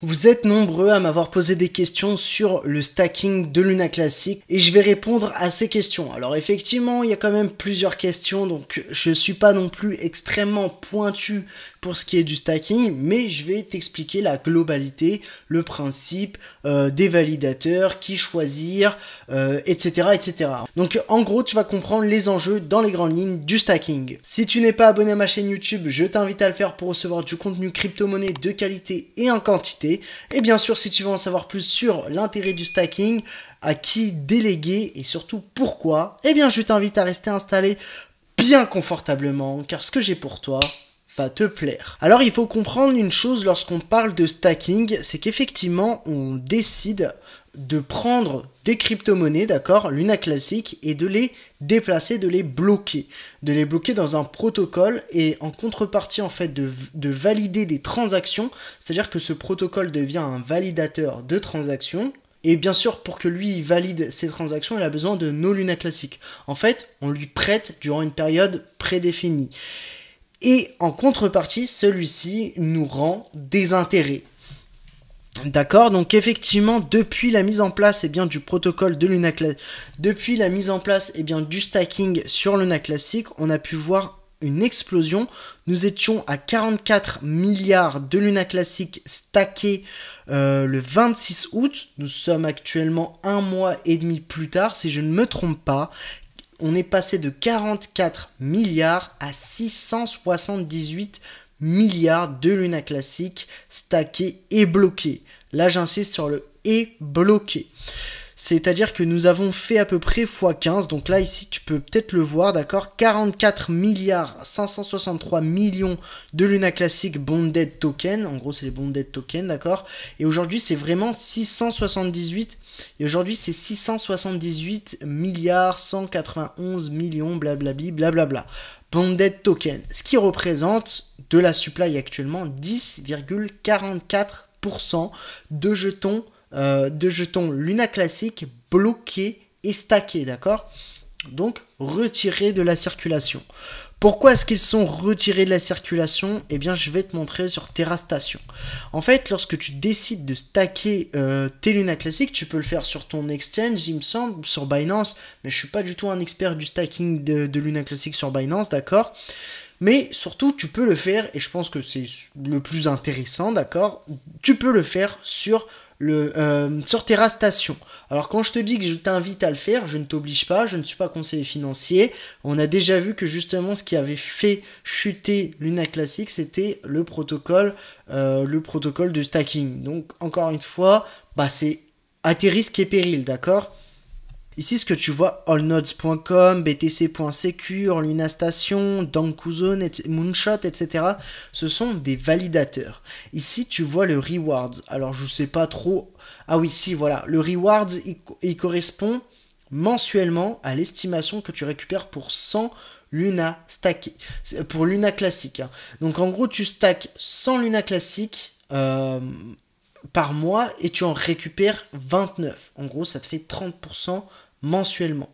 Vous êtes nombreux à m'avoir posé des questions sur le stacking de Luna Classic et je vais répondre à ces questions. Alors effectivement, il y a quand même plusieurs questions donc je suis pas non plus extrêmement pointu pour ce qui est du stacking, mais je vais t'expliquer la globalité, le principe euh, des validateurs, qui choisir, etc., euh, etc. Donc en gros, tu vas comprendre les enjeux dans les grandes lignes du stacking. Si tu n'es pas abonné à ma chaîne YouTube, je t'invite à le faire pour recevoir du contenu crypto-monnaie de qualité et en quantité. Et bien sûr, si tu veux en savoir plus sur l'intérêt du stacking, à qui déléguer et surtout pourquoi, eh bien je t'invite à rester installé bien confortablement car ce que j'ai pour toi, te plaire. Alors il faut comprendre une chose lorsqu'on parle de stacking, c'est qu'effectivement on décide de prendre des crypto-monnaies, d'accord, l'una classique, et de les déplacer, de les bloquer. De les bloquer dans un protocole et en contrepartie, en fait, de, de valider des transactions, c'est-à-dire que ce protocole devient un validateur de transactions. Et bien sûr, pour que lui valide ses transactions, il a besoin de nos lunas classiques. En fait, on lui prête durant une période prédéfinie. Et en contrepartie, celui-ci nous rend des intérêts. D'accord Donc effectivement, depuis la mise en place et eh bien, du protocole de Luna depuis la mise en place eh bien, du stacking sur Luna classique, on a pu voir une explosion. Nous étions à 44 milliards de Luna Classic stackés euh, le 26 août. Nous sommes actuellement un mois et demi plus tard, si je ne me trompe pas on est passé de 44 milliards à 678 milliards de Luna Classic stackés et bloqués. Là, j'insiste sur le et bloqué. C'est-à-dire que nous avons fait à peu près x15, donc là ici tu peux peut-être le voir, d'accord 44 milliards 563 millions de Luna Classic Bonded Token, en gros c'est les Bonded Token, d'accord Et aujourd'hui c'est vraiment 678 et aujourd'hui, c'est 678 milliards 191 millions, blablabli, blablabla. Bonded token, ce qui représente de la supply actuellement 10,44% de jetons, euh, de jetons Luna classique bloqués et stackés, d'accord donc retirer de la circulation. Pourquoi est-ce qu'ils sont retirés de la circulation Eh bien, je vais te montrer sur Station. En fait, lorsque tu décides de stacker euh, tes Luna Classic, tu peux le faire sur ton exchange, il me semble, sur Binance, mais je suis pas du tout un expert du stacking de, de Luna classique sur Binance, d'accord mais surtout, tu peux le faire, et je pense que c'est le plus intéressant, d'accord Tu peux le faire sur le, euh, sur tes rastations. Alors quand je te dis que je t'invite à le faire, je ne t'oblige pas, je ne suis pas conseiller financier. On a déjà vu que justement ce qui avait fait chuter Luna Classic, c'était le protocole, euh, le protocole de stacking. Donc encore une fois, bah, c'est à tes risques et périls, d'accord Ici, ce que tu vois, allnodes.com, btc.secure, Lunastation, Dankuzone, Moonshot, etc., ce sont des validateurs. Ici, tu vois le rewards. Alors, je ne sais pas trop. Ah oui, si, voilà. Le rewards, il, correspond mensuellement à l'estimation que tu récupères pour 100 Luna stackés. Pour Luna classique. Hein. Donc, en gros, tu stacks 100 Luna classique. Euh, par mois et tu en récupères 29. En gros, ça te fait 30% mensuellement.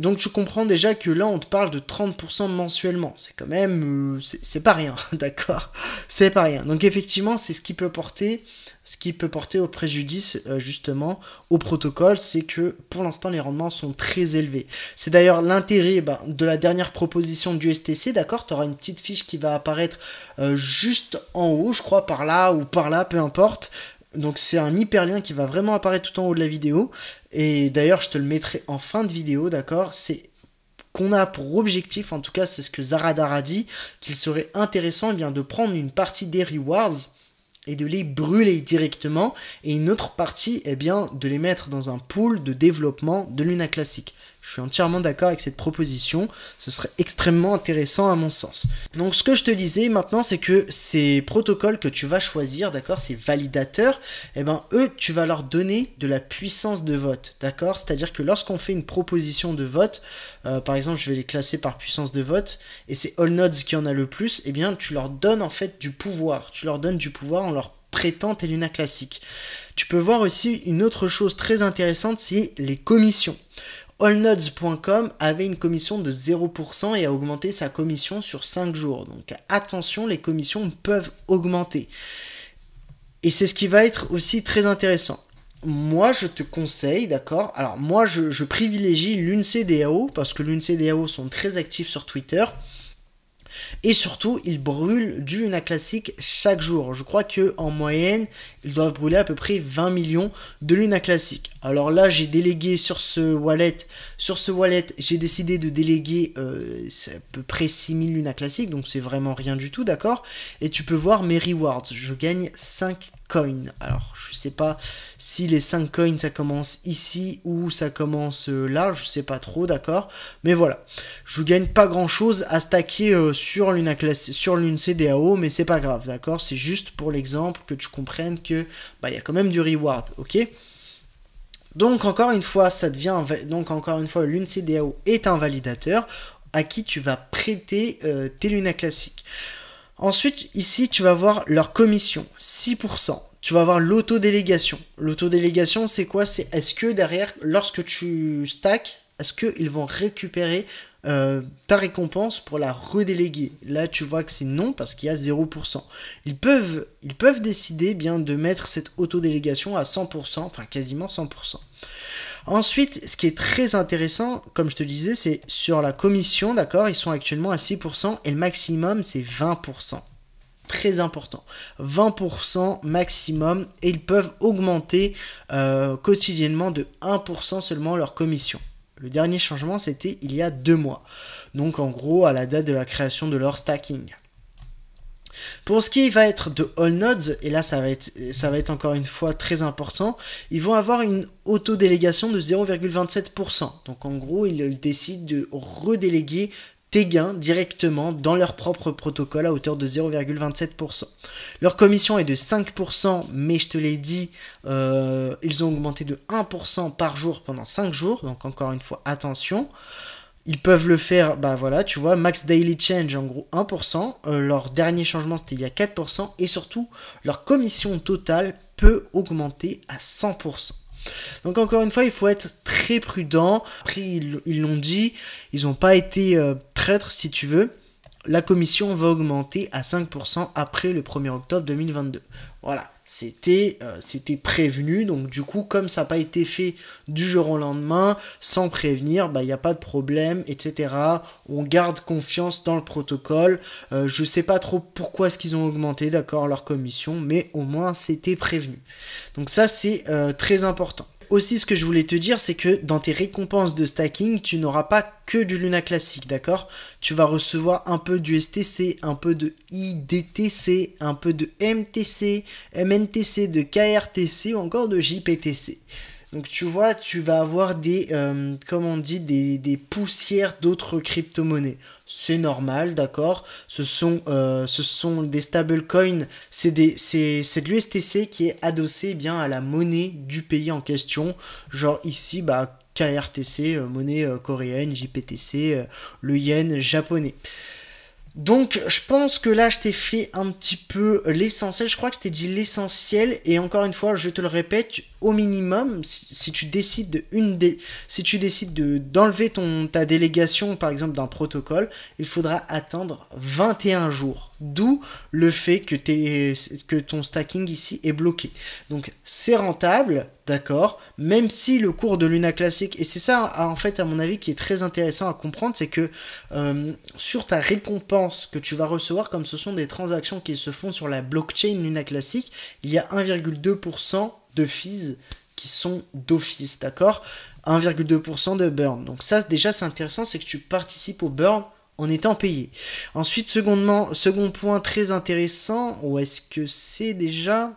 Donc tu comprends déjà que là on te parle de 30% mensuellement. C'est quand même... Euh, c'est pas rien, d'accord C'est pas rien. Donc effectivement c'est ce qui peut porter ce qui peut porter au préjudice euh, justement au protocole, c'est que pour l'instant les rendements sont très élevés. C'est d'ailleurs l'intérêt eh ben, de la dernière proposition du STC, d'accord Tu auras une petite fiche qui va apparaître euh, juste en haut, je crois, par là ou par là, peu importe, donc c'est un hyperlien qui va vraiment apparaître tout en haut de la vidéo. Et d'ailleurs, je te le mettrai en fin de vidéo, d'accord C'est qu'on a pour objectif, en tout cas c'est ce que a dit, qu'il serait intéressant eh bien, de prendre une partie des rewards et de les brûler directement, et une autre partie, eh bien, de les mettre dans un pool de développement de Luna classique. Je suis entièrement d'accord avec cette proposition. Ce serait extrêmement intéressant à mon sens. Donc ce que je te disais maintenant, c'est que ces protocoles que tu vas choisir, d'accord, ces validateurs, eh ben eux, tu vas leur donner de la puissance de vote, d'accord C'est-à-dire que lorsqu'on fait une proposition de vote, euh, par exemple, je vais les classer par puissance de vote, et c'est All Nodes qui en a le plus, et eh bien tu leur donnes en fait du pouvoir. Tu leur donnes du pouvoir en leur prêtant tes classique. classiques. Tu peux voir aussi une autre chose très intéressante, c'est les commissions. AllNodes.com avait une commission de 0% et a augmenté sa commission sur 5 jours. Donc attention, les commissions peuvent augmenter. Et c'est ce qui va être aussi très intéressant. Moi, je te conseille, d'accord Alors, moi, je, je privilégie l'UNCDAO parce que l'UNCDAO sont très actifs sur Twitter. Et surtout, ils brûlent du Luna Classic chaque jour. Je crois que en moyenne, ils doivent brûler à peu près 20 millions de Luna Classic. Alors là, j'ai délégué sur ce wallet, sur ce wallet, j'ai décidé de déléguer euh, à peu près 6000 Luna Classic, donc c'est vraiment rien du tout, d'accord Et tu peux voir mes rewards. Je gagne 5 alors, je sais pas si les 5 coins, ça commence ici ou ça commence euh, là, je sais pas trop, d'accord Mais voilà, je gagne pas grand-chose à stacker euh, sur l'une sur CDAO, mais c'est pas grave, d'accord C'est juste pour l'exemple que tu comprennes que bah, il y a quand même du reward, ok donc encore une fois, ça devient donc encore une fois l'une CDAO est un validateur à qui tu vas prêter euh, tes luna classiques. Ensuite, ici, tu vas voir leur commission, 6%. Tu vas voir l'autodélégation. L'autodélégation, c'est quoi C'est est-ce que derrière, lorsque tu stack, est-ce qu'ils vont récupérer euh, ta récompense pour la redéléguer. Là, tu vois que c'est non parce qu'il y a 0%. Ils peuvent, ils peuvent décider bien de mettre cette autodélégation à 100%, enfin quasiment 100%. Ensuite, ce qui est très intéressant, comme je te disais, c'est sur la commission, d'accord Ils sont actuellement à 6% et le maximum, c'est 20% très important. 20% maximum et ils peuvent augmenter euh, quotidiennement de 1% seulement leur commission. Le dernier changement, c'était il y a deux mois. Donc en gros, à la date de la création de leur stacking. Pour ce qui va être de All Nodes, et là ça va être, ça va être encore une fois très important, ils vont avoir une auto-délégation de 0,27%. Donc en gros, ils décident de redéléguer tes gains directement dans leur propre protocole à hauteur de 0,27%. Leur commission est de 5%, mais je te l'ai dit, euh, ils ont augmenté de 1% par jour pendant 5 jours, donc encore une fois, attention. Ils peuvent le faire, bah voilà, tu vois, max daily change en gros 1%, euh, leur dernier changement c'était il y a 4%, et surtout, leur commission totale peut augmenter à 100%. Donc encore une fois, il faut être très prudent. Après, ils l'ont dit, ils n'ont pas été euh, si tu veux, la commission va augmenter à 5% après le 1er octobre 2022. Voilà, euh, c'était prévenu. Donc du coup, comme ça n'a pas été fait du jour au lendemain, sans prévenir, bah, il n'y a pas de problème, etc. On garde confiance dans le protocole. Euh, je ne sais pas trop pourquoi est-ce qu'ils ont augmenté, d'accord, leur commission, mais au moins c'était prévenu. Donc ça, c'est euh, très important. Aussi, ce que je voulais te dire, c'est que dans tes récompenses de stacking, tu n'auras pas que du Luna classique, d'accord Tu vas recevoir un peu du STC, un peu de IDTC, un peu de MTC, MNTC, de KRTC ou encore de JPTC. Donc tu vois, tu vas avoir des, euh, comme on dit, des, poussières d'autres crypto-monnaies. C'est normal, d'accord ce, sont, euh, ce sont des stablecoins, c'est de l'USTC qui est adossé eh bien, à la monnaie du pays en question. Genre ici, bah, KRTC, euh, monnaie coréenne, JPTC, le yen japonais. Donc je pense que là je t'ai fait un petit peu l'essentiel, je crois que je t'ai dit l'essentiel et encore une fois je te le répète, au minimum, si, tu décides de une si tu décides de d'enlever ton ta délégation par exemple d'un protocole, il faudra attendre 21 jours. D'où le fait que, que ton stacking ici est bloqué. Donc c'est rentable, d'accord, même si le cours de Luna classique, et c'est ça en fait à mon avis qui est très intéressant à comprendre, c'est que euh, sur ta récompense que tu vas recevoir, comme ce sont des transactions qui se font sur la blockchain Luna classique, il y a 1,2% de fils qui sont d'office, d'accord 1,2% de burn. Donc ça déjà c'est intéressant, c'est que tu participes au burn en étant payé. Ensuite, secondement, second point très intéressant, ou est-ce que c'est déjà...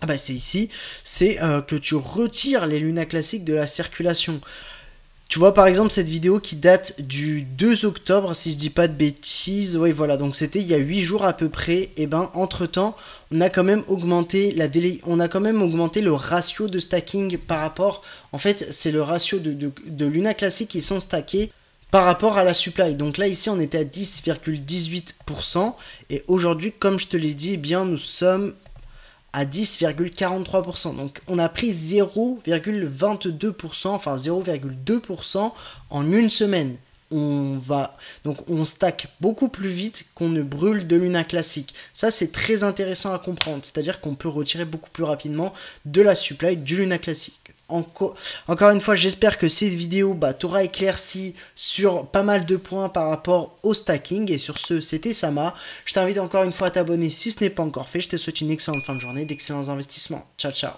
Ah bah c'est ici, c'est euh, que tu retires les lunas classiques de la circulation. Tu vois par exemple cette vidéo qui date du 2 octobre si je dis pas de bêtises, oui voilà donc c'était il y a 8 jours à peu près, et eh ben entre temps on a quand même augmenté la délai, on a quand même augmenté le ratio de stacking par rapport, en fait c'est le ratio de, Luna classique qui sont stackés par rapport à la supply. Donc là ici on était à 10,18% et aujourd'hui comme je te l'ai dit eh bien nous sommes à 10,43%. Donc on a pris 0,22%, enfin 0,2% en une semaine. On va donc on stack beaucoup plus vite qu'on ne brûle de l'una classique. Ça c'est très intéressant à comprendre, c'est-à-dire qu'on peut retirer beaucoup plus rapidement de la supply du luna classique encore une fois, j'espère que cette vidéo bah, t'aura éclairci sur pas mal de points par rapport au stacking. Et sur ce, c'était Sama. Je t'invite encore une fois à t'abonner si ce n'est pas encore fait. Je te souhaite une excellente fin de journée, d'excellents investissements. Ciao, ciao